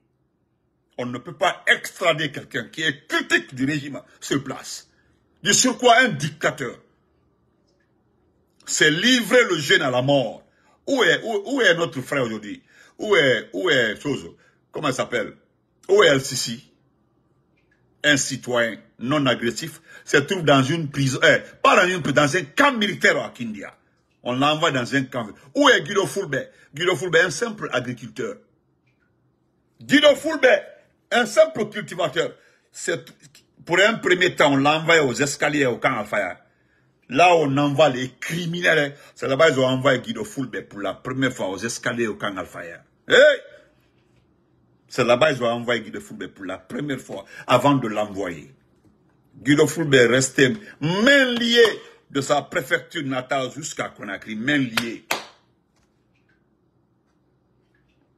On ne peut pas extrader quelqu'un qui est critique du régime sur place. Sur quoi un dictateur. C'est livrer le jeune à la mort. où est notre frère aujourd'hui où est, où comment il s'appelle Où est el Un citoyen non agressif se trouve dans une prison, eh, pas dans une dans un camp militaire à Kindia. On l'envoie dans un camp. Où est Guido Fulbert Guido est un simple agriculteur. Guido Fulbert, un simple cultivateur. Pour un premier temps, on l'envoie aux escaliers au camp Alfaya. Là, on envoie les criminels. Hein. C'est là-bas qu'ils ont envoyé Guido Fulbert pour la première fois aux escaliers au camp Alfaya. C'est là-bas qu'ils ont envoyé Guido Fulbert pour la première fois, avant de l'envoyer. Guido Fulbert resté main liée de sa préfecture natale jusqu'à Conakry, main liée.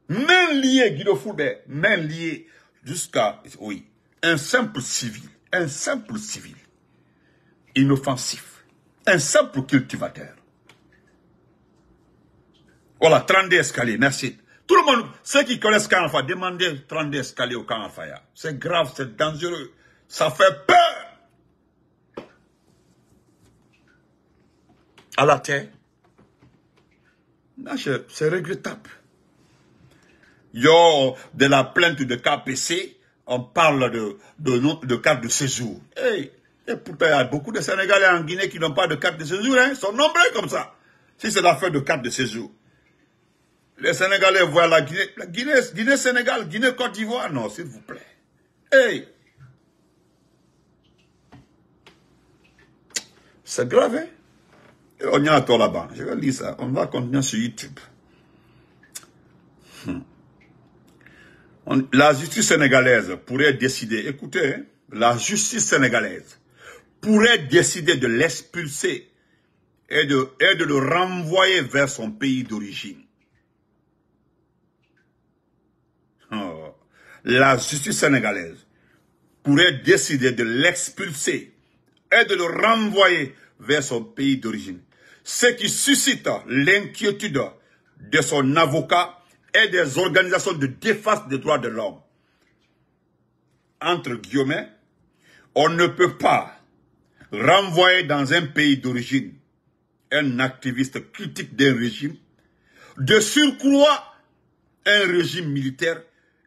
Main liée, Guido Fulbert, main liée jusqu'à, oui, un simple civil, un simple civil, inoffensif, un simple cultivateur. Voilà, 32 escaliers, merci. Tout le monde, ceux qui connaissent Karanfa, demandez 30 escaliers au Karanfa. C'est grave, c'est dangereux. Ça fait peur. À la terre. C'est regrettable. Yo, de la plainte de KPC, on parle de, de, carte de séjour. et pourtant, il y a beaucoup de Sénégalais en Guinée qui n'ont pas de carte de séjour. Hein, ils sont nombreux comme ça. Si c'est l'affaire de carte de séjour. Les Sénégalais voient la Guinée. La Guinée, Sénégal, Guinée, Côte d'Ivoire. Non, s'il vous plaît. Hey! C'est grave, hein? On y a un toi là-bas. Je vais lire ça. On va continuer sur YouTube. Hmm. la justice sénégalaise pourrait décider, écoutez, hein, la justice sénégalaise pourrait décider de l'expulser et de, et de le renvoyer vers son pays d'origine. la justice sénégalaise pourrait décider de l'expulser et de le renvoyer vers son pays d'origine, ce qui suscite l'inquiétude de son avocat et des organisations de défense des droits de l'homme. Entre guillemets, on ne peut pas renvoyer dans un pays d'origine un activiste critique d'un régime, de surcroît un régime militaire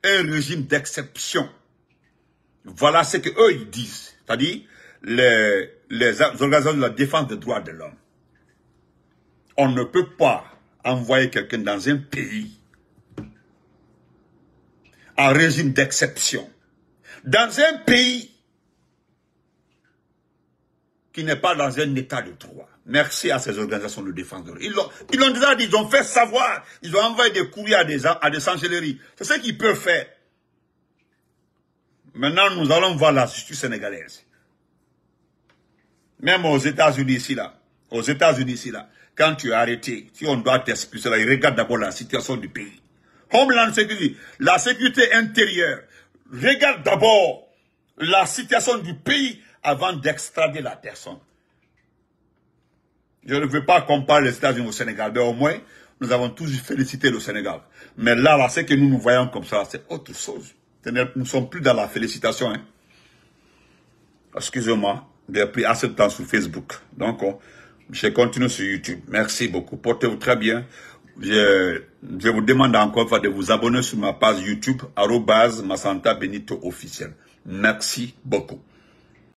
un régime d'exception. Voilà ce que eux ils disent, c'est-à-dire les, les organisations de la défense des droits de l'homme. On ne peut pas envoyer quelqu'un dans un pays en régime d'exception. Dans un pays qui n'est pas dans un état de droit. Merci à ces organisations de défense Ils l'ont déjà dit, ils ont fait savoir, ils ont envoyé des courriers à des, à C'est ce qu'ils peuvent faire. Maintenant, nous allons voir la justice sénégalaise. Même aux États-Unis ici là, aux États-Unis ici là, quand tu es arrêté, si on doit t'excuser, là, ils d'abord la situation du pays. Homeland Security, la sécurité intérieure, regarde d'abord la situation du pays avant d'extrader la personne. Je ne veux pas qu'on parle des États-Unis au Sénégal, mais au moins, nous avons tous félicité le Sénégal. Mais là, là, ce que nous nous voyons comme ça, c'est autre chose. Nous ne sommes plus dans la félicitation. Hein. Excusez-moi, j'ai pris assez de temps sur Facebook. Donc, je continue sur YouTube. Merci beaucoup. Portez-vous très bien. Je, vous demande encore de vous abonner sur ma page YouTube, arrobase Benito officiel. Merci beaucoup.